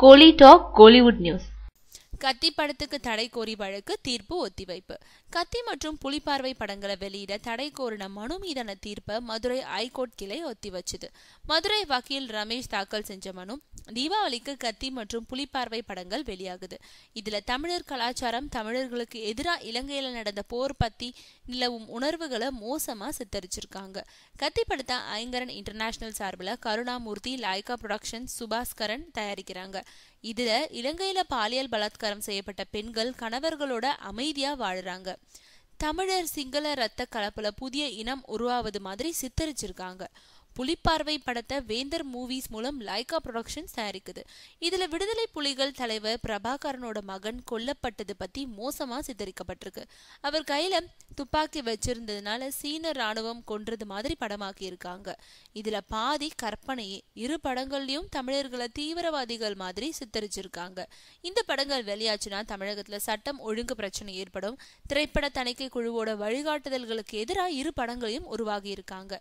Kohli Talk Gollywood News. கத்தி படத்துக்கு தடை கோரி வழக்கு தீர்ப்பு ஒத்திவைப்பு கத்தி மற்றும் புலிப்பார்வை படங்களை வெளியிட தடை கோரின மனு மீதான தீர்ப்பை மதுரை ஐகோர்ட் கிளை வச்சது மதுரை வக்கீல் ரமேஷ் தாக்கல் செஞ்ச மனு தீபாவளிக்கு கத்தி மற்றும் புலிப்பார்வை படங்கள் வெளியாகுது இதுல தமிழர் கலாச்சாரம் தமிழர்களுக்கு எதிராக இலங்கையில நடந்த போர் பத்தி நிலவும் உணர்வுகளை மோசமா சித்தரிச்சிருக்காங்க கத்தி படத்தை ஐங்கரன் இன்டர்நேஷனல் சார்பில் கருணாமூர்த்தி லாய்கா ப்ரொடக்ஷன் சுபாஸ்கரன் தயாரிக்கிறாங்க இதுல இலங்கையில பாலியல் பலாத்காரம் செய்யப்பட்ட பெண்கள் கணவர்களோட அமைதியா வாழுறாங்க தமிழர் சிங்கள ரத்த கலப்புல புதிய இனம் உருவாவது மாதிரி சித்தரிச்சிருக்காங்க புலிப்பார்வை படத்தை வேந்தர் மூவிஸ் மூலம் லைகா ப்ரொடக்ஷன்ஸ் தயாரிக்குது இதுல விடுதலை புலிகள் தலைவர் பிரபாகரனோட மகன் கொல்லப்பட்டது பத்தி மோசமா சித்தரிக்கப்பட்டிருக்கு அவர் கையில துப்பாக்கி வச்சிருந்ததுனால சீன ராணுவம் கொன்றது மாதிரி படமாக்கி இருக்காங்க இதுல பாதி கற்பனையே இரு படங்கள்லயும் தமிழர்களை தீவிரவாதிகள் மாதிரி சித்தரிச்சிருக்காங்க இந்த படங்கள் வெளியாச்சுன்னா தமிழகத்துல சட்டம் ஒழுங்கு பிரச்சனை ஏற்படும் திரைப்பட தணிக்கை குழுவோட வழிகாட்டுதல்களுக்கு எதிராக இரு படங்களையும் உருவாகி இருக்காங்க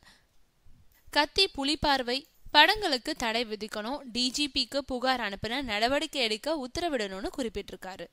கத்தி பார்வை படங்களுக்கு தடை விதிக்கணும் டிஜிபிக்கு புகார் அனுப்பின நடவடிக்கை எடுக்க உத்தரவிடணும்னு குறிப்பிட்டிருக்காரு